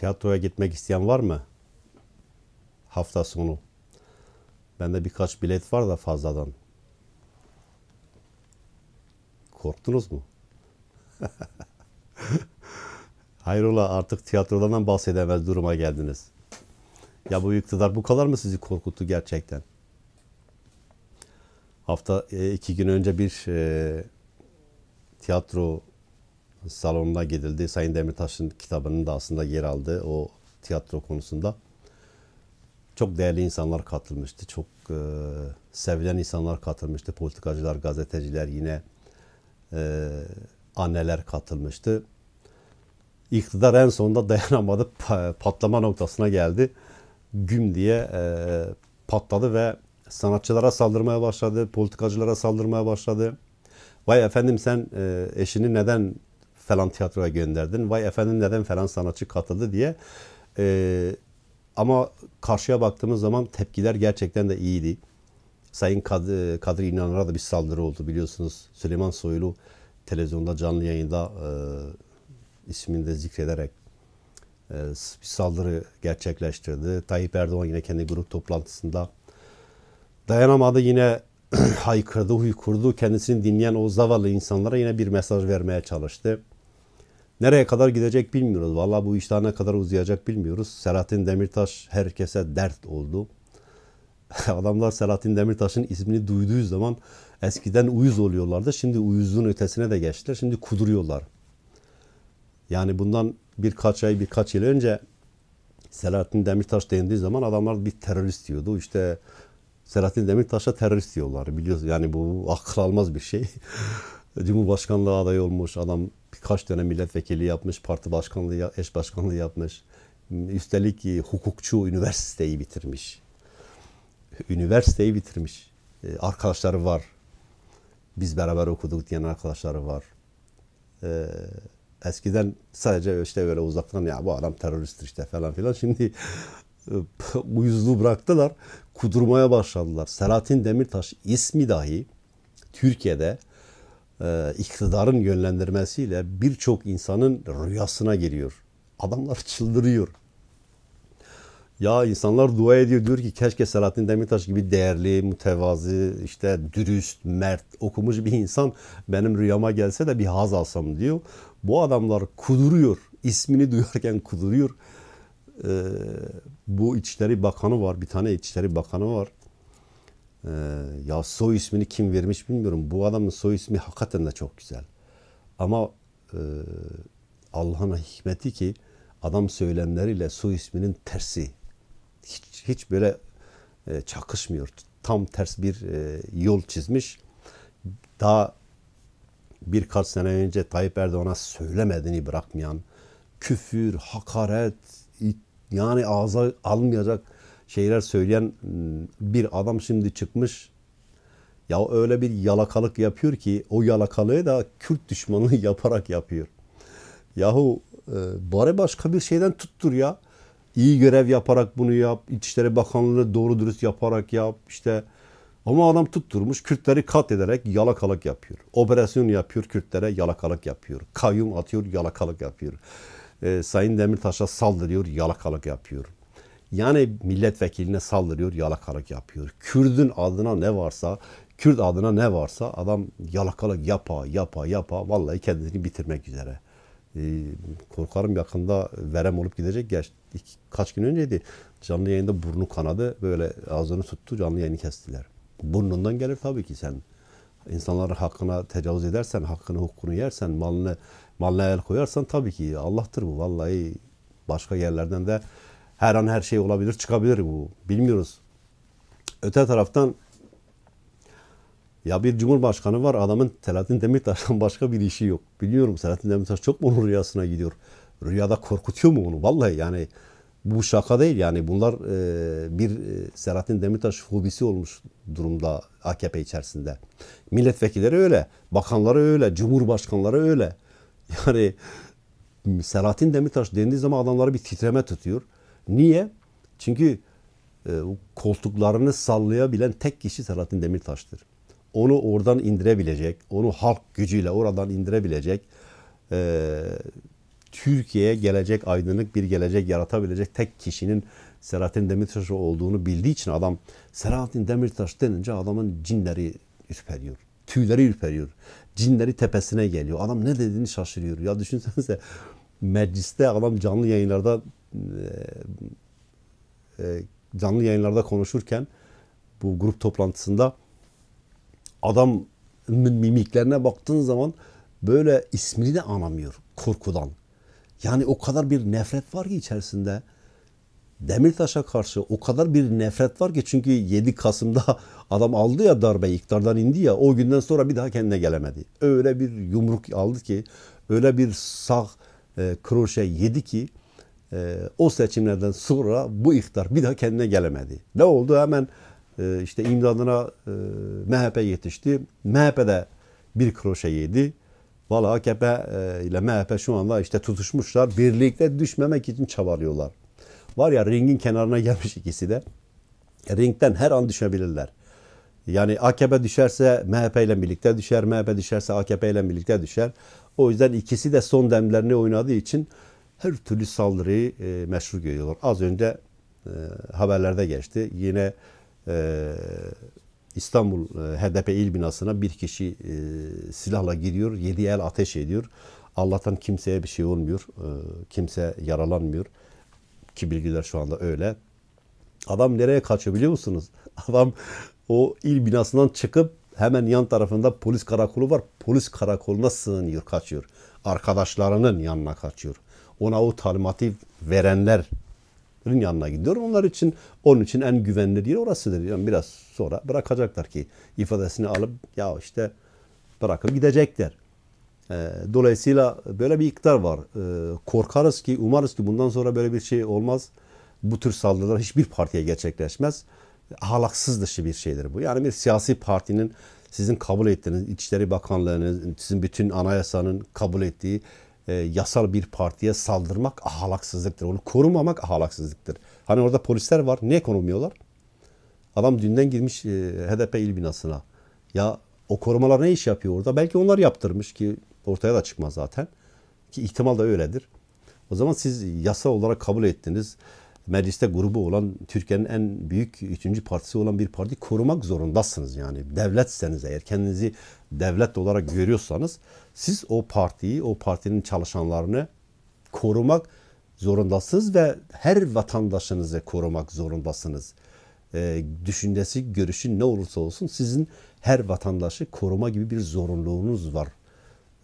Tiyatroya gitmek isteyen var mı? Hafta sonu. Bende birkaç bilet var da fazladan. Korktunuz mu? Hayrola artık tiyatrodan bahsedemez duruma geldiniz. Ya bu iktidar bu kadar mı sizi korkuttu gerçekten? Hafta e, iki gün önce bir e, tiyatro salonuna gidildi. Sayın Demirtaş'ın kitabının da aslında yer aldı o tiyatro konusunda çok değerli insanlar katılmıştı. Çok e, sevilen insanlar katılmıştı. Politikacılar, gazeteciler yine e, anneler katılmıştı. İktidar en sonunda dayanamadı. Patlama noktasına geldi. Güm diye e, patladı ve sanatçılara saldırmaya başladı. Politikacılara saldırmaya başladı. Vay efendim sen e, eşini neden falan tiyatroya gönderdin. Vay efendim neden falan sanatçı katıldı diye. E, ama karşıya baktığımız zaman tepkiler gerçekten de iyiydi. Sayın Kad e, Kadri İnanır'a da bir saldırı oldu biliyorsunuz. Süleyman Soylu televizyonda canlı yayında e, ismini de zikrederek e, bir saldırı gerçekleştirdi. Tayyip Erdoğan yine kendi grup toplantısında dayanamadı yine haykırdı, huykırdı. Kendisini dinleyen o zavallı insanlara yine bir mesaj vermeye çalıştı. Nereye kadar gidecek bilmiyoruz. Valla bu iş ne kadar uzayacak bilmiyoruz. Selahattin Demirtaş herkese dert oldu. Adamlar Selahattin Demirtaş'ın ismini duyduğu zaman eskiden uyuz oluyorlardı. Şimdi uyuzluğun ötesine de geçtiler. Şimdi kuduruyorlar. Yani bundan birkaç ay, birkaç yıl önce Selahattin Demirtaş dendiği zaman adamlar bir terörist diyordu. İşte Selahattin Demirtaş'a terörist diyorlar Biliyorsun, Yani bu akıl almaz bir şey. Cumhurbaşkanlığı adayı olmuş adam birkaç dönem milletvekili yapmış, parti başkanlığı, eş başkanlığı yapmış. Üstelik e, hukukçu üniversiteyi bitirmiş. Üniversiteyi bitirmiş. E, arkadaşları var. Biz beraber okuduk diyen arkadaşları var. E, eskiden sadece işte böyle uzaktan ya bu adam teröristtir işte falan filan. Şimdi uyuzluğu bıraktılar. Kudurmaya başladılar. Selahattin Demirtaş ismi dahi Türkiye'de e, iktidarın yönlendirmesiyle birçok insanın rüyasına geliyor. Adamlar çıldırıyor. Ya insanlar dua ediyor diyor ki keşke Selahattin Demirtaş gibi değerli, mütevazı, işte dürüst, mert, okumuş bir insan benim rüyama gelse de bir haz alsam diyor. Bu adamlar kuduruyor. İsmini duyarken kuduruyor. Ee, bu İçişleri Bakanı var, bir tane İçişleri Bakanı var. Ee, ya soy ismini kim vermiş bilmiyorum. Bu adamın soy ismi hakikaten de çok güzel. Ama e, Allah'ın hikmeti ki adam söylemleriyle soy isminin tersi. Hiç, hiç böyle e, çakışmıyor. Tam ters bir e, yol çizmiş. Daha birkaç sene önce Tayyip Erdoğan'a söylemediğini bırakmayan küfür, hakaret, yani ağza almayacak şeyler söyleyen hmm, bir adam şimdi çıkmış ya öyle bir yalakalık yapıyor ki o yalakalığı da Kürt düşmanlığı yaparak yapıyor. Yahu e, bari başka bir şeyden tuttur ya. İyi görev yaparak bunu yap. İçişleri Bakanlığı doğru dürüst yaparak yap. işte, ama adam tutturmuş Kürtleri ederek yalakalık yapıyor. Operasyon yapıyor Kürtlere yalakalık yapıyor. Kayyum atıyor yalakalık yapıyor. E, Sayın Demirtaş'a saldırıyor yalakalık yapıyor. Yani milletvekiline saldırıyor, yalakalık yapıyor. Kürd'ün adına ne varsa, Kürt adına ne varsa adam yalakalık yapa, yapa, yapa vallahi kendisini bitirmek üzere. Ee, korkarım yakında verem olup gidecek. Geç, iki, kaç gün önceydi. Canlı yayında burnu kanadı. Böyle ağzını tuttu, canlı yayını kestiler. Burnundan gelir tabii ki sen. İnsanların hakkına tecavüz edersen, hakkını, hukukunu yersen, malını malına el koyarsan tabii ki Allah'tır bu. Vallahi başka yerlerden de her an her şey olabilir, çıkabilir bu. Bilmiyoruz. Öte taraftan ya bir cumhurbaşkanı var adamın Selahattin Demirtaş'tan başka bir işi yok. Biliyorum Selahattin Demirtaş çok mu onun rüyasına gidiyor? Rüyada korkutuyor mu onu? Vallahi yani bu şaka değil yani bunlar e, bir e, Selahattin Demirtaş hobisi olmuş durumda AKP içerisinde. Milletvekilleri öyle, bakanları öyle, cumhurbaşkanları öyle. Yani Selahattin Demirtaş dendiği zaman adamları bir titreme tutuyor. Niye? Çünkü e, koltuklarını sallayabilen tek kişi Selahattin Demirtaş'tır. Onu oradan indirebilecek, onu halk gücüyle oradan indirebilecek, e, Türkiye'ye gelecek aydınlık bir gelecek yaratabilecek tek kişinin Selahattin Demirtaş olduğunu bildiği için adam Selahattin Demirtaş denince adamın cinleri ürperiyor. Tüyleri ürperiyor. Cinleri tepesine geliyor. Adam ne dediğini şaşırıyor. Ya düşünsenize mecliste adam canlı yayınlarda e, e, canlı yayınlarda konuşurken bu grup toplantısında adam mimiklerine baktığın zaman böyle ismini de anamıyor korkudan. Yani o kadar bir nefret var ki içerisinde. Demirtaş'a karşı o kadar bir nefret var ki çünkü 7 Kasım'da adam aldı ya darbe iktidardan indi ya o günden sonra bir daha kendine gelemedi. Öyle bir yumruk aldı ki öyle bir sağ e, kroşe yedi ki e, o seçimlerden sonra bu iktidar bir daha kendine gelemedi. Ne oldu? Hemen e, işte imdadına e, MHP yetişti. de bir kroşe yedi. Valla AKP e, ile MHP şu anda işte tutuşmuşlar. Birlikte düşmemek için çabalıyorlar. Var ya ringin kenarına gelmiş ikisi de. Ringden her an düşebilirler. Yani AKP düşerse MHP ile birlikte düşer, MHP düşerse AKP ile birlikte düşer. O yüzden ikisi de son demlerini oynadığı için her türlü saldırıyı e, meşru görüyorlar. Az önce e, haberlerde geçti. Yine e, İstanbul e, HDP il binasına bir kişi e, silahla giriyor, yedi el ateş ediyor. Allah'tan kimseye bir şey olmuyor, e, kimse yaralanmıyor. Ki bilgiler şu anda öyle. Adam nereye kaçıyor biliyor musunuz? Adam o il binasından çıkıp Hemen yan tarafında polis karakolu var. Polis karakoluna sığınıyor, kaçıyor. Arkadaşlarının yanına kaçıyor. Ona o talimatı verenlerin yanına gidiyor. Onlar için onun için en güvenli yer orasıdır. Yani biraz sonra bırakacaklar ki ifadesini alıp ya işte bırakıp gidecekler. Ee, dolayısıyla böyle bir iktar var. Ee, korkarız ki, umarız ki bundan sonra böyle bir şey olmaz. Bu tür saldırılar hiçbir partiye gerçekleşmez ahlaksız dışı bir şeydir bu. Yani bir siyasi partinin sizin kabul ettiğiniz, İçişleri Bakanlığı'nın, sizin bütün anayasanın kabul ettiği e, yasal bir partiye saldırmak ahlaksızlıktır. Onu korumamak ahlaksızlıktır. Hani orada polisler var. Niye korumuyorlar? Adam dünden girmiş e, HDP il binasına. Ya o korumalar ne iş yapıyor orada? Belki onlar yaptırmış ki ortaya da çıkmaz zaten. Ki ihtimal de öyledir. O zaman siz yasa olarak kabul ettiniz mecliste grubu olan Türkiye'nin en büyük üçüncü partisi olan bir parti korumak zorundasınız yani. Devletseniz eğer kendinizi devlet olarak görüyorsanız siz o partiyi, o partinin çalışanlarını korumak zorundasınız ve her vatandaşınızı korumak zorundasınız. E, düşüncesi, görüşü ne olursa olsun sizin her vatandaşı koruma gibi bir zorunluluğunuz var.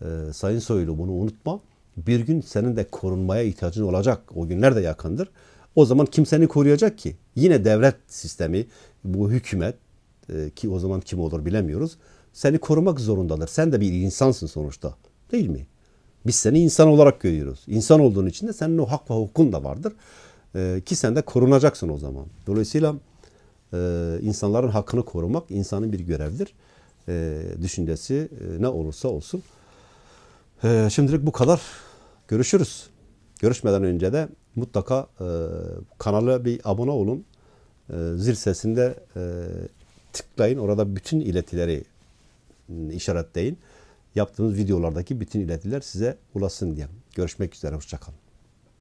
E, Sayın Soylu bunu unutma. Bir gün senin de korunmaya ihtiyacın olacak. O günler de yakındır. O zaman kimseni koruyacak ki? Yine devlet sistemi, bu hükümet e, ki o zaman kim olur bilemiyoruz. Seni korumak zorundadır. Sen de bir insansın sonuçta. Değil mi? Biz seni insan olarak görüyoruz. İnsan olduğun için de senin o hak ve hukukun da vardır. E, ki sen de korunacaksın o zaman. Dolayısıyla e, insanların hakkını korumak insanın bir görevdir. E, düşüncesi e, ne olursa olsun. E, şimdilik bu kadar. Görüşürüz. Görüşmeden önce de mutlaka e, kanala bir abone olun. E, zil sesinde e, tıklayın. Orada bütün iletileri işaretleyin. Yaptığımız videolardaki bütün iletiler size ulaşsın diye. Görüşmek üzere. Hoşçakalın.